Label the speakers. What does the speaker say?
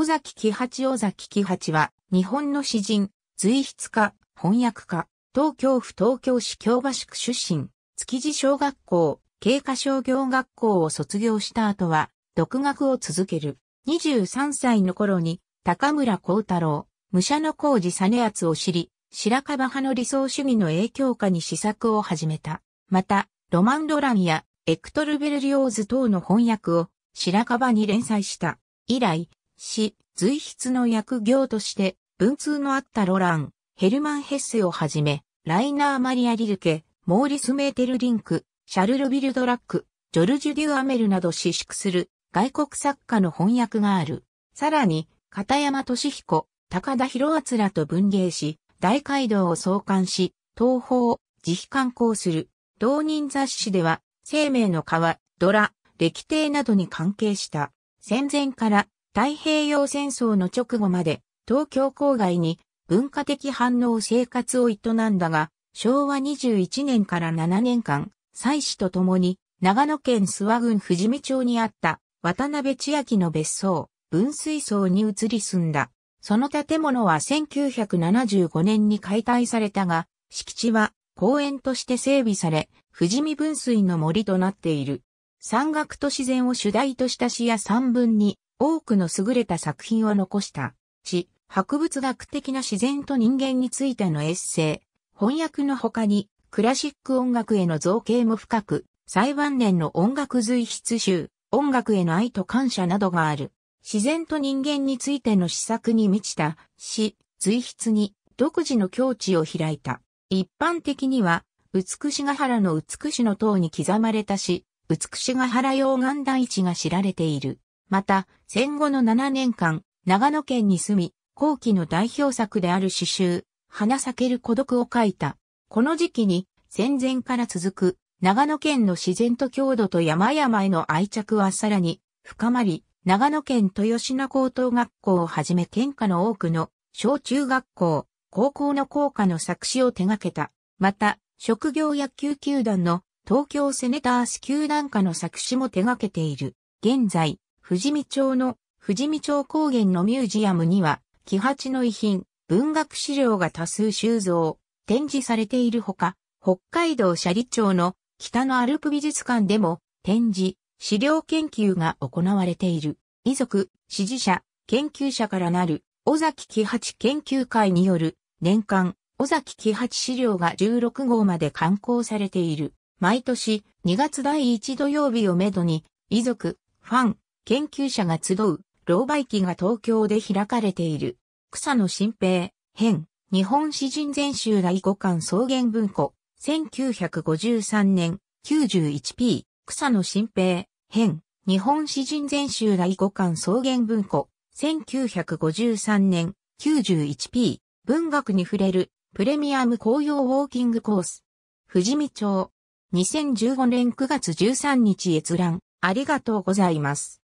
Speaker 1: 尾崎喜八尾崎喜八は、日本の詩人、随筆家、翻訳家、東京府東京市京橋区出身、築地小学校、経過商業学校を卒業した後は、独学を続ける。23歳の頃に、高村光太郎、武者の工事実厚を知り、白樺派の理想主義の影響下に試作を始めた。また、ロマン・ドランやエクトル・ベルリオーズ等の翻訳を白樺に連載した。以来、し、随筆の役業として、文通のあったロラン、ヘルマン・ヘッセをはじめ、ライナー・マリア・リルケ、モーリス・メーテル・リンク、シャルル・ビルドラック、ジョルジュ・デュアメルなど私縮する外国作家の翻訳がある。さらに、片山俊彦、高田博厚らと文芸し、大街道を創刊し、東方、自費刊行する。同人雑誌では、生命の川、ドラ、歴帝などに関係した。戦前から太平洋戦争の直後まで東京郊外に文化的反応生活を営んだが、昭和21年から7年間、妻子と共に長野県諏訪郡富士見町にあった渡辺千秋の別荘、分水荘に移り住んだ。その建物は1975年に解体されたが、敷地は公園として整備され、富士見分水の森となっている。山岳と自然を主題とした詩や散文に、多くの優れた作品を残した、詩、博物学的な自然と人間についてのエッセイ、翻訳の他に、クラシック音楽への造形も深く、最晩年の音楽随筆集、音楽への愛と感謝などがある。自然と人間についての思索に満ちた詩、随筆に独自の境地を開いた。一般的には、美しが原の美しの塔に刻まれた詩、美しが原溶岩大地が知られている。また、戦後の7年間、長野県に住み、後期の代表作である詩集、花咲ける孤独を書いた。この時期に、戦前から続く、長野県の自然と郷土と山々への愛着はさらに深まり、長野県豊品高等学校をはじめ県下の多くの小中学校、高校の校歌の作詞を手掛けた。また、職業野球球団の東京セネタース球団下の作詞も手掛けている。現在、富士見町の富士見町高原のミュージアムには、木八の遺品、文学資料が多数収蔵、展示されているほか、北海道斜里町の北のアルプ美術館でも展示、資料研究が行われている。遺族、支持者、研究者からなる、尾崎木八研究会による、年間、尾崎木八資料が16号まで刊行されている。毎年、2月第1土曜日をめどに、遺族、ファン、研究者が集う、老媒記が東京で開かれている。草野新平、編、日本詩人全集第5巻草原文庫、1953年、91p、草野新平、編、日本詩人全集第5巻草原文庫、1953年、91p、文学に触れる、プレミアム紅葉ウォーキングコース、富士見町、2015年9月13日閲覧、ありがとうございます。